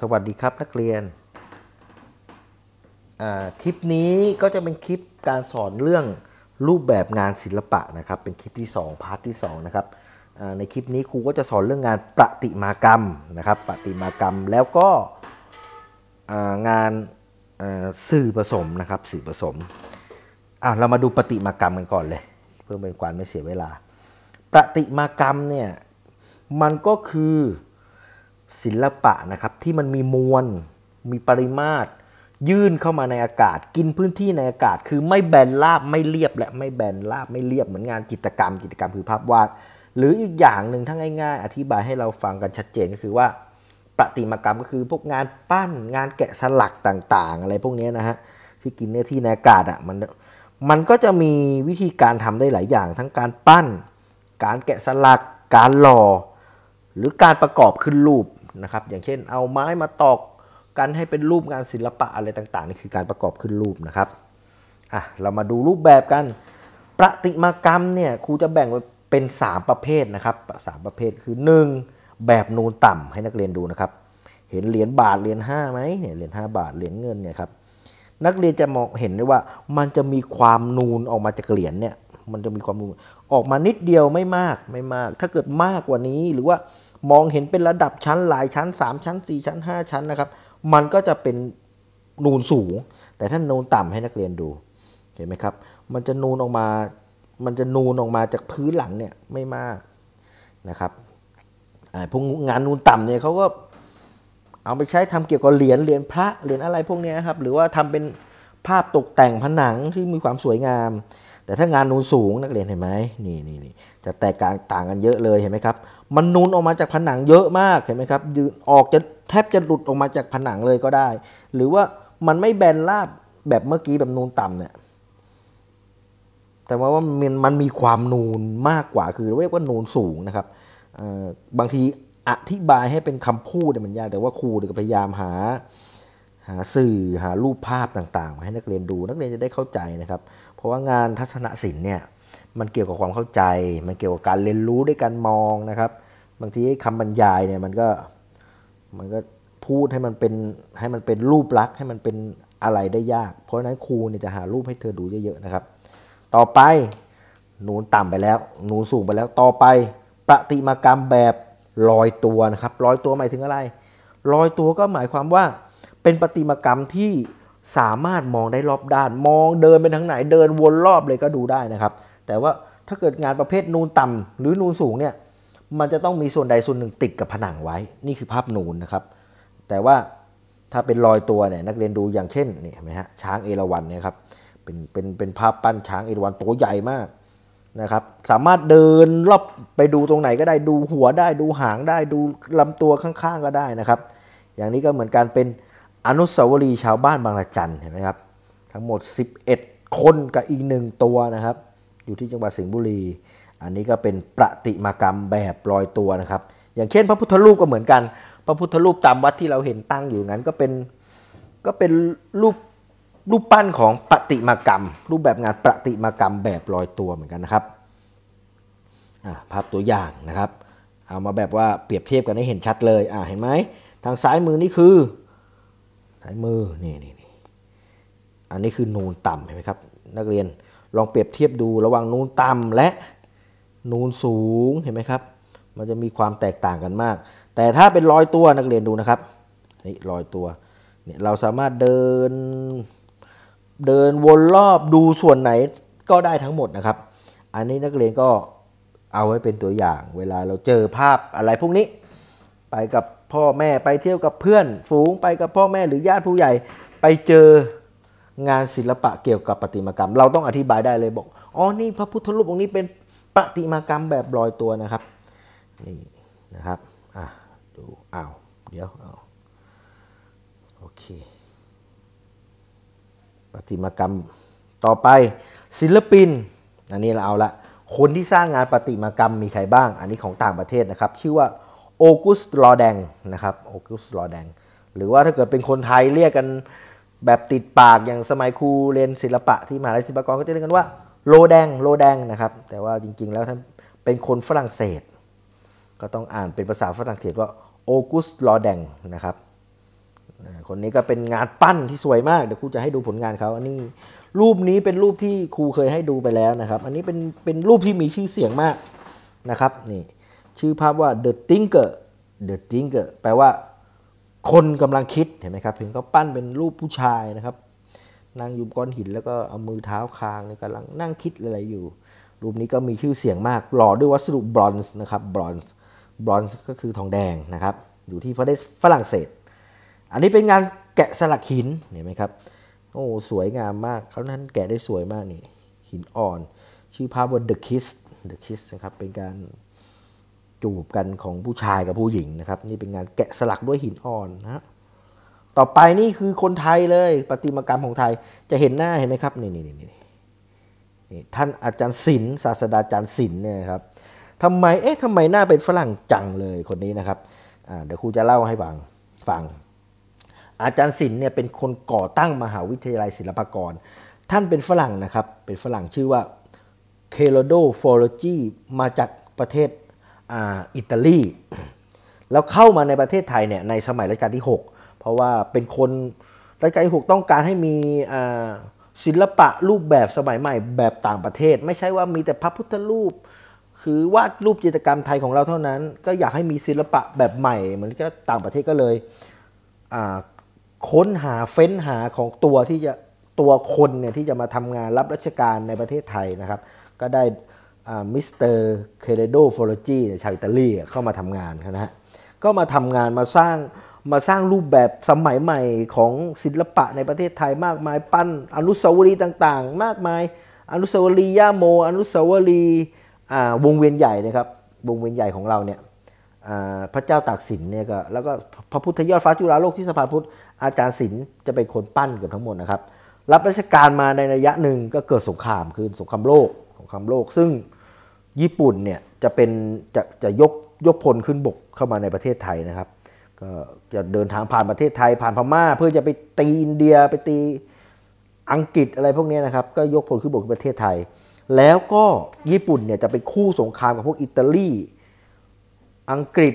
สวัสดีครับนักเรียน คลิปนี้ก็จะเป็นคลิปการสอนเรื่องรูปแบบงานศิลปะนะครับ เป็นคลิปที่ 2 พาร์ทที่2นะครับในคลิปนี้ครูก็จะสอนเรื่องงานประติมากรรมนะครับประติมากรรมแล้วก็งานสื่อผสมนะครับสื่อผสมเรามาดูประติมากรรมกันก่อนเลยเพื่อเป็นการไม่เสียเวลาประติมากรรมเนี่ย มันก็คือศิลปะนะครับ ที่มันมีมวลมีปริมาตร ยื่นเข้ามาในอากาศ กินพื้นที่ในอากาศ คือไม่แบนราบ ไม่เรียบและไม่แบนราบไม่เรียบเหมือนงานกิจกรรม กิจกรรมคือภาพวาด หรืออีกอย่างหนึ่งทั้งง่ายๆ อธิบายให้เราฟังกันชัดเจนก็คือว่าประติมากรรมก็คือ พวกงานปั้นงานแกะสลักต่างๆอะไรพวกนี้นะฮะที่กินเนื้อที่ในอากาศอะ่ะมันมันก็จะมีวิธีการทำได้หลายอย่าง ทั้งการปั้น การแกะสลักการหล่อหรือการประกอบขึ้นรูปนะครับอย่างเช่น เอาไม้มาตอกกันให้เป็นรูปงานศิลปะอะไรต่างๆนี่คือการประกอบขึ้นรูปนะครับอ่ะเรามาดูรูปแบบกัน ประติมากรรมเนี่ยครูจะแบ่งเป็น 3 ประเภทนะครับสประเภทคือ1แบบนูนต่ำให้นักเรียนดูนะครับเห็นเหรียญบาทเหรียญ5ไหมเนี่ยเหรียญ5บาทเหรียญเงินเนี่ยครับนักเรียนจะมองเห็นได้ว่ามันจะมีความนูนออกมาจากเหรียญเนี่ยมันจะมีความนูนออกมานิดเดียวไม่มากไม่มาก ถ้าเกิดมากกว่านี้หรือว่ามองเห็นเป็นระดับชั้นหลายชั้น 3 ชั้น 4 ชั้น 5 ชั้นนะครับ มันก็จะเป็นนูนสูง แต่ถ้านูนต่ำให้นักเรียนดูเห็นไหมครับมันจะนูนออกมา มันจะนูนออกมาจากพื้นหลังเนี่ยไม่มากนะครับพวกงานนูนต่ำเนี่ยเขาก็เอาไปใช้ทำเกี่ยวกับเหรียญเหรียญพระเหรียญอะไรพวกนี้ครับ หรือว่าทำเป็นภาพตกแต่งผนังที่มีความสวยงาม แต่ถ้างานนูนสูงนักเรียนเห็นไหมนี่นี่นี่จะแตกต่างกันเยอะเลยเห็นไหมครับมันนูนออกมาจากผนังเยอะมากเห็นไหมครับยืนออกจะแทบจะหลุดออกมาจากผนังเลยก็ได้ หรือว่ามันไม่แบนราบแบบเมื่อกี้แบบนูนต่ำเนี่ยแต่ว่ามันมันมีความนูนมากกว่าคือเรียกว่านูนสูงนะครับบางทีอธิบายให้เป็นคำพูดมันยากแต่ว่าครูพยายามหาหา สื่อหารูปภาพต่างๆมาให้นักเรียนดูนักเรียนจะได้เข้าใจนะครับเพราะว่างานทัศนศิลป์เนี่ยมันเกี่ยวกับความเข้าใจ มันเกี่ยวกับการเรียนรู้ด้วยการมองนะครับ บางทีคำบรรยายเนี่ยมันก็มันก็พูดให้มันเป็นให้มันเป็นรูปลักษณ์ให้มันเป็นอะไรได้ยาก เพราะฉะนั้นครูเนี่ยจะหารูปให้เธอดูเยอะๆนะครับ ต่อไปหนูต่ำไปแล้ว หนูสูงไปแล้ว ต่อไปประติมากรรมแบบลอยตัวนะครับลอยตัวหมายถึงอะไรลอยตัวก็หมายความว่าเป็นประติมากรรมที่สามารถมองได้รอบด้าน มองเดินไปทางไหน เดินวนรอบเลยก็ดูได้นะครับแต่ว่าถ้าเกิดงานประเภทนูนต่ำ หรือนูนสูงเนี่ย มันจะต้องมีส่วนใดส่วนหนึ่งติดกับผนังไว้ นี่คือภาพนูนนะครับ แต่ว่าถ้าเป็นรอยตัวเนี่ยนักเรียนดูอย่างเช่นนี่เห็นไหมฮะช้างเอราวันเนี่ยครับ เป็นเป็นเป็นภาพปั้นช้างเอราวันตัวใหญ่มากนะครับ สามารถเดินรอบไปดูตรงไหนก็ได้ดูหัวได้ดูหางได้ดูลำตัวข้างๆก็ได้นะครับ อย่างนี้ก็เหมือนการเป็นอนุสาวรีย์ชาวบ้านบางระจันเห็นไหมครับ ทั้งหมด 11 คนกับอีกหนึ่งตัวนะครับอยู่ที่จังหวัดสิงห์บุรี อันนี้ก็เป็นประติมากรรมแบบลอยตัวนะครับ อย่างเช่นพระพุทธรูปก็เหมือนกัน พระพุทธรูปตามวัดที่เราเห็นตั้งอยู่นั้น ก็เป็นก็เป็นรูปรูปปั้นของประติมากรรม รูปแบบงานประติมากรรมแบบลอยตัวเหมือนกันนะครับ ภาพตัวอย่างนะครับ เอามาแบบว่าเปรียบเทียบกันให้เห็นชัดเลย อ่าเห็นไหมทางซ้ายมือนี่คือซ้ายมือนี่นี่นี่อันนี้คือนูนต่ำเห็นไหมครับนักเรียนลองเปรียบเทียบดูระหว่างนูนต่ำและ นูนสูงเห็นไหมครับ มันจะมีความแตกต่างกันมาก แต่ถ้าเป็นร้อยตัวนักเรียนดูนะครับนี่ร้อยตัวเนี่ยเราสามารถเดิน เดินวนรอบดูส่วนไหนก็ได้ทั้งหมดนะครับ อันนี้นักเรียนก็เอาไว้เป็นตัวอย่าง เวลาเราเจอภาพอะไรพวกนี้ ไปกับพ่อแม่ไปเที่ยวกับเพื่อนฝูงไปกับพ่อแม่หรือญาติผู้ใหญ่ไปเจองานศิลปะเกี่ยวกับประติมากรรม เราต้องอธิบายได้เลยบอก อ๋อนี่พระพุทธรูปองค์นี้เป็นประติมากรรมแบบลอยตัวนะครับ นี่นะครับอ่ะดูอ้าวเดี๋ยวอ้าวโอเคประติมากรรมต่อไป ศิลปิน อันนี้เราเอาละคนที่สร้างงานประติมากรรมมีใครบ้าง อันนี้ของต่างประเทศนะครับ ชื่อว่าโอกุสลอแดงนะครับโอกุสลอแดง หรือว่าถ้าเกิดเป็นคนไทยเรียกกันแบบติดปากอย่างสมัยครูเรียนศิลปะ ที่มหาลัยศิลปากรก็จะเรียกกันว่า โลแดง โลแดงนะครับ แต่ว่าจริงๆแล้วท่านเป็นคนฝรั่งเศส ก็ต้องอ่านเป็นภาษาฝรั่งเศสว่าโอกุสลอแดงนะครับคนนี้ก็เป็นงานปั้นที่สวยมาก เดี๋ยวครูจะให้ดูผลงานเขาอันนี้รูปนี้เป็นรูปที่ครูเคยให้ดูไปแล้วนะครับ อันนี้เป็นเป็นรูปที่มีชื่อเสียงมากนะครับนี่ชื่อภาพว่า The Tinker The Tinker แปลว่าคนกำลังคิด เห็นไหมครับเห็นเขาปั้นเป็นรูปผู้ชายนะครับนั่งยุ่ก้อนหินแล้วก็เอามือเท้าคางกำลังนั่งคิดอะไรอยู่ รูปนี้ก็มีชื่อเสียงมากหล่อด้วยวัสดุบรอนซ์นะครับบรอนซ์บรอนซ์ก็คือทองแดงนะครับอยู่ที่ประเทศฝรั่งเศส อันนี้เป็นงานแกะสลักหินเห็นไหมครับโอ้สวยงามมากเขานั้นแกะได้สวยมากนี่หินอ่อนชื่อภาพว่า The Kiss The Kiss นะครับเป็นการจูบกันของผู้ชายกับผู้หญิงนะครับ นี่เป็นงานแกะสลักด้วยหินอ่อนนะต่อไปนี่คือคนไทยเลยประติมากรรมของไทยจะเห็นหน้าเห็นไหมครับนี่นี่นี่นี่ท่านอาจารย์ศิลป์ศาสดาอาจารย์ศิลป์เนี่ยครับทำไมเอ๊ะทำไมหน้าเป็นฝรั่งจังเลยคนนี้นะครับเดี๋ยวครูจะเล่าให้ฟังฟังอาจารย์ศิลป์เนี่ยเป็นคนก่อตั้งมหาวิทยาลัยศิลปากร ท่านเป็นฝรั่งนะครับเป็นฝรั่งชื่อว่าเคโลโดฟอโลจีมาจากประเทศอิตาลีแล้วเข้ามาในประเทศไทยเนี่ยในสมัยรัชกาลที่ 6 เพราะว่าเป็นคนรัชกาลที่ 6 ต้องการให้มีศิลปะรูปแบบสมัยใหม่แบบต่างประเทศไม่ใช่ว่ามีแต่พระพุทธรูป คือวาดรูปจิตรกรรมไทยของเราเท่านั้น ก็อยากให้มีศิลปะแบบใหม่ เหมือนก็ต่างประเทศก็เลยค้นหาเฟ้นหาของตัวที่จะตัวคนเนี่ยที่จะมาทำงานรับราชการในประเทศไทยนะครับก็ได้มิสเตอร์เคเรโดฟอร์จีชาวอิตาลี เข้ามาทำงานนะฮะก็มาทำงานมาสร้างมาสร้างรูปแบบสมัยใหม่ของศิลปะในประเทศไทยมากมายปั้นอนุสาวรีย์ต่างๆ มากมายอนุสาวรีย์ย่าโม อนุสาวรีย์วงเวียนใหญ่นะครับวงเวียนใหญ่ของเราเนี่ยพระเจ้าตากสินเนี่ยก็แล้วก็พระพุทธยอดฟ้าจุฬาโลกที่สภาพุทธ อาจารย์ศิลป์จะเป็นคนปั้นเกือบทั้งหมดนะครับรับราชการมาในระยะหนึ่งก็เกิดสงครามขึ้นสงครามโลกสงครามโลก ซึ่งญี่ปุ่นเนี่ยจะเป็นจะจะยกยกพลขึ้นบกเข้ามาในประเทศไทยนะครับก็จะเดินทางผ่านประเทศไทย ผ่านพม่าเพื่อจะไปตีอินเดียไปตีอังกฤษอะไรพวกนี้นะครับก็ยกพลขึ้นบกประเทศไทย แล้วก็ญี่ปุ่นเนี่ยจะเป็นคู่สงครามกับพวกอิตาลี อังกฤษ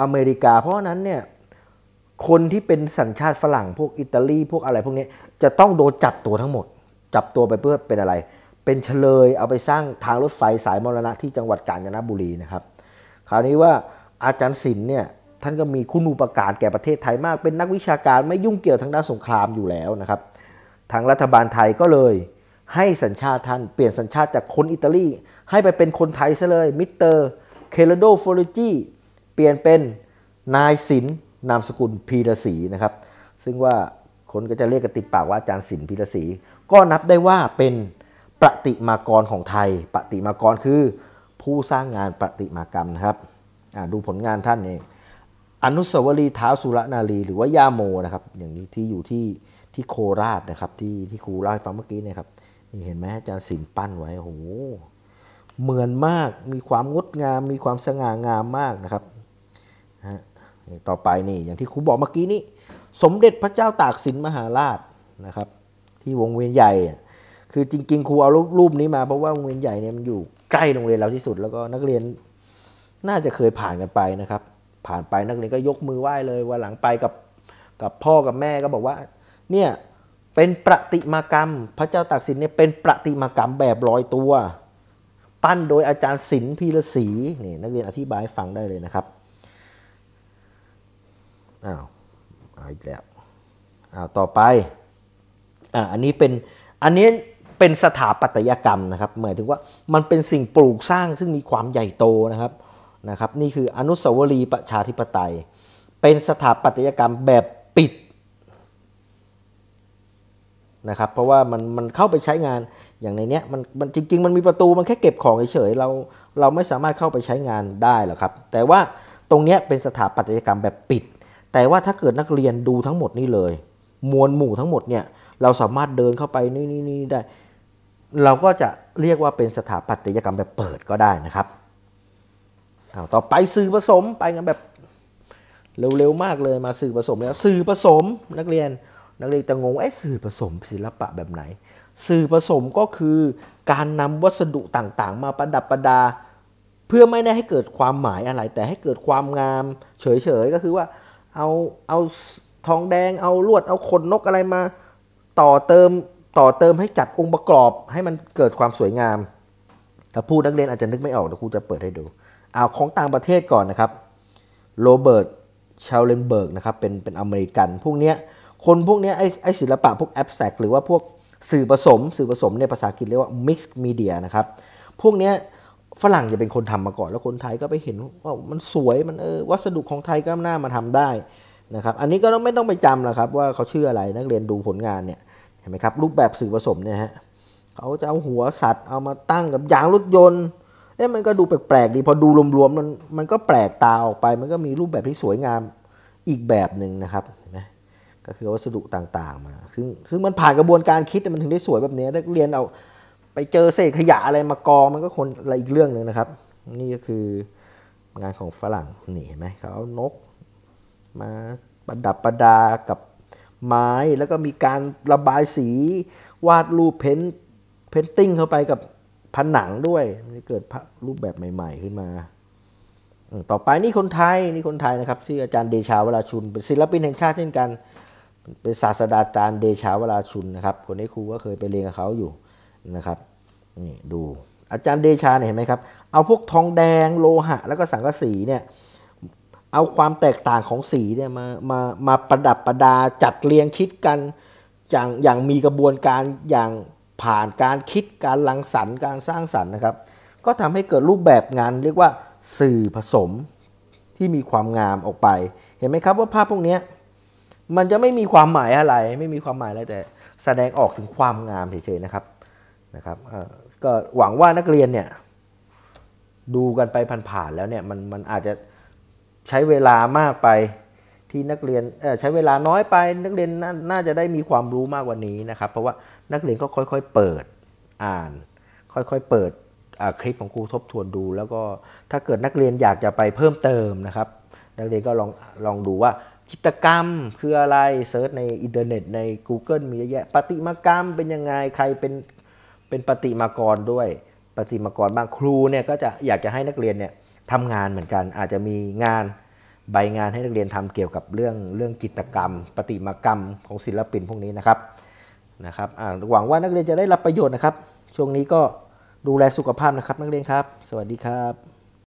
อเมริกา เพราะนั้นเนี่ยคนที่เป็นสัญชาติฝรั่งพวกอิตาลี พวกอะไรพวกนี้จะต้องโดนจับตัวทั้งหมดจับตัวไปเพื่อเป็นอะไรเป็นเฉลย เอาไปสร้างทางรถไฟสายมรณะที่จังหวัดกาญจนบุรีนะครับ คราวนี้ว่าอาจารย์ศิลป์เนี่ยท่านก็มีคุณูปการแก่ประเทศไทยมากเป็นนักวิชาการไม่ยุ่งเกี่ยวทางด้านสงครามอยู่แล้วนะครับ ทางรัฐบาลไทยก็เลยให้สัญชาติท่าน เปลี่ยนสัญชาติจากคนอิตาลีให้ไปเป็นคนไทยซะเลย มิสเตอร์ เคลโดฟอรลจีเปลี่ยนเป็นนายศิลป์นามสกุลพีรศรีนะครับ ซึ่งว่าคนก็จะเรียกกันติดปากว่าอาจารย์ศิลป์พีรศรี ก็นับได้ว่าเป็นปฏิมากรของไทยปฏิมากรคือผู้สร้างงานปฏิมากรรมนะครับ ดูผลงานท่านนี่อนุสาวรีย์ท้าวสุรนารีหรือว่าย่าโมนะครับ อย่างนี้ที่อยู่ที่ที่โคราชนะครับที่ที่ครูเล่าให้ฟังเมื่อกี้นะครับนี่เห็นไหมอาจารย์สินปั้นไว้โอ้โหเหมือนมากมีความงดงามมีความสง่างามมากนะครับต่อไปนี่อย่างที่ครูบอกเมื่อกี้นี้ สมเด็จพระเจ้าตากสินมหาราชนะครับ ที่วงเวียนใหญ่คือจริงๆ ครูเอา รูปรูปนี้มาเพราะว่าโรงเรียนใหญ่เนี่ยมันอยู่ใกล้โรงเรียนเราที่สุดแล้วก็นักเรียนน่าจะเคยผ่านกันไปนะครับ ผ่านไปนักเรียนก็ยกมือไหว้เลยวันหลังไปกับกับพ่อกับแม่ก็บอกว่าเนี่ยเป็นประติมากรรมพระเจ้าตากสินเนี่ยเป็นประติมากรรมแบบลอยตัว ปั้นโดยอาจารย์ศิลป์พีรศรีนี่นักเรียนอธิบายฟังได้เลยนะครับอ้าวอีกแล้วอ้าวต่อไปอ่าอันนี้เป็นอันนี้เป็นสถาปัตยกรรมนะครับหมายถึงว่ามันเป็นสิ่งปลูกสร้างซึ่งมีความใหญ่โตนะครับนะครับ นี่คืออนุสาวรีย์ประชาธิปไตย เป็นสถาปัตยกรรมแบบปิดนะครับเพราะว่ามันมันเข้าไปใช้งานอย่างในเนี้ยมันมันจริงๆ มันมีประตูมันแค่เก็บของเฉยๆเราเราไม่สามารถเข้าไปใช้งานได้หรอกครับ แต่ว่าตรงเนี้ยเป็นสถาปัตยกรรมแบบปิด แต่ว่าถ้าเกิดนักเรียนดูทั้งหมดนี่เลย มวลหมู่ทั้งหมดเนี่ยเราสามารถเดินเข้าไปนี่นี่นี่ได้เราก็จะเรียกว่าเป็นสถาปัตยกรรมแบบเปิดก็ได้นะครับเอาต่อไปสื่อผสมไปกันแบบเร็วๆมากเลยมาสื่อผสมแล้วสื่อผสมนักเรียนนักเรียนจะงงไอ้สื่อผสมศิลปะแบบไหน สื่อผสมก็คือการนำวัสดุต่างๆมาประดับประดา เพื่อไม่ได้ให้เกิดความหมายอะไร แต่ให้เกิดความงาม เฉยๆก็คือว่าเอาเอาทองแดงเอาลวดเอาขนนกอะไรมาต่อเติมต่อเติมให้จัดองค์ประกอบให้มันเกิดความสวยงาม ถ้าผู้นักเรียนอาจจะนึกไม่ออกเดี๋ยวครูจะเปิดให้ดูเอาของต่างประเทศก่อนนะครับ โรเบิร์ต ชาเลนเบิร์กนะครับ เป็น เป็นอเมริกัน พวกเนี้ย คนพวกเนี้ยไอไอศิลปะ พวกแอบแซกหรือว่าพวกสื่อผสม สื่อผสมเนี่ยภาษาอังกฤษเรียกว่ามิกซ์มีเดียนะครับ พวกเนี้ยฝรั่งจะเป็นคนทำมาก่อน แล้วคนไทยก็ไปเห็นว่ามันสวยมันเออวัสดุของไทยก็น่ามาทำได้นะครับ อันนี้ก็ไม่ต้องไปจำนะครับ ว่าเขาชื่ออะไรนักเรียนดูผลงานเนี่ยห็นไหมครับรูปแบบสื่อผสมเนี่ยฮะเขาจะเอาหัวสัตว์เอามาตั้งกับยางรถยนต์เอ๊ะมันก็ดูแปลกๆดีพอดูรวมๆมันมันก็แปลกตาออกไป มันก็มีรูปแบบที่สวยงามอีกแบบหนึ่งนะครับเห็นไหมก็คือวัสดุต่างๆ มา ซึ่งซึ่งมันผ่านกระบวนการคิดมันถึงได้สวยแบบนี้ถ้าเรียนเอาไปเจอเศษขยะอะไรมากองมันก็คนอะไรอีกเรื่องหนึ่งนะครับ นี่ก็คืองานของฝรั่งนี่เห็นไหมเขานกมาประดับประดากับไม้แล้วก็มีการระบายสีวาดรูปเพ้นเพนติ้งเข้าไปกับผนังด้วยมันเกิดรูปแบบใหม่ ๆ ขึ้นมาต่อไปนี่คนไทยนี่คนไทยนะครับชื่ออาจารย์เดชาวราชุน เป็นศิลปินแห่งชาติเช่นกัน เป็นศาสตราจารย์เดชาวราชุนนะครับ คนนี้ครูก็เคยไปเรียนกับเขาอยู่นะครับนี่ดูอาจารย์เดชาเนี่ยเห็นไหมครับ เอาพวกทองแดงโลหะ แล้วก็สังกะสีเนี่ยเอาความแตกต่างของสีเนี่ยมามามาประดับประดาจัดเรียงคิดกันอย่างอย่างมีกระบวนการอย่างผ่านการคิดการลังสรรค์การสร้างสรรค์นะครับ ก็ทำให้เกิดรูปแบบงานเรียกว่าสื่อผสมที่มีความงามออกไปเห็นไหมครับว่าภาพพวกนี้มันจะไม่มีความหมายอะไรไม่มีความหมายอะไรแต่ แสดงออกถึงความงามเฉยๆนะครับนะครับก็หวังว่านักเรียนเนี่ยดูกันไปผ่านๆแล้วเนี่ยมันมันอาจจะใช้เวลามากไปที่นักเรียนใช้เวลาน้อยไปนักเรียนน่าจะได้มีความรู้มากกว่านี้นะครับ เพราะว่านักเรียนก็ค่อยๆเปิดอ่าน ค่อยๆเปิดคลิปของครูทบทวนดู แล้วก็ถ้าเกิดนักเรียนอยากจะไปเพิ่มเติมนะครับ นักเรียนก็ลองลองดูว่าจิตกรรมคืออะไรเซิร์ชในอินเทอร์เน็ตใน Google มีเยอะแยะปฏิมากรรมเป็นยังไงใครเป็นเป็นปฏิมากรด้วย ปฏิมากรบางครูเนี่ยก็จะอยากจะให้นักเรียนเนี่ยทำงานเหมือนกันอาจจะมีงานใบงานให้นักเรียนทำเกี่ยวกับเรื่องเรื่องจิตกรรม ปฏิมากรรมของศิลปินพวกนี้นะครับนะครับหวังว่านักเรียนจะได้รับประโยชน์นะครับ ช่วงนี้ก็ดูแลสุขภาพนะครับ นักเรียนครับ สวัสดีครับ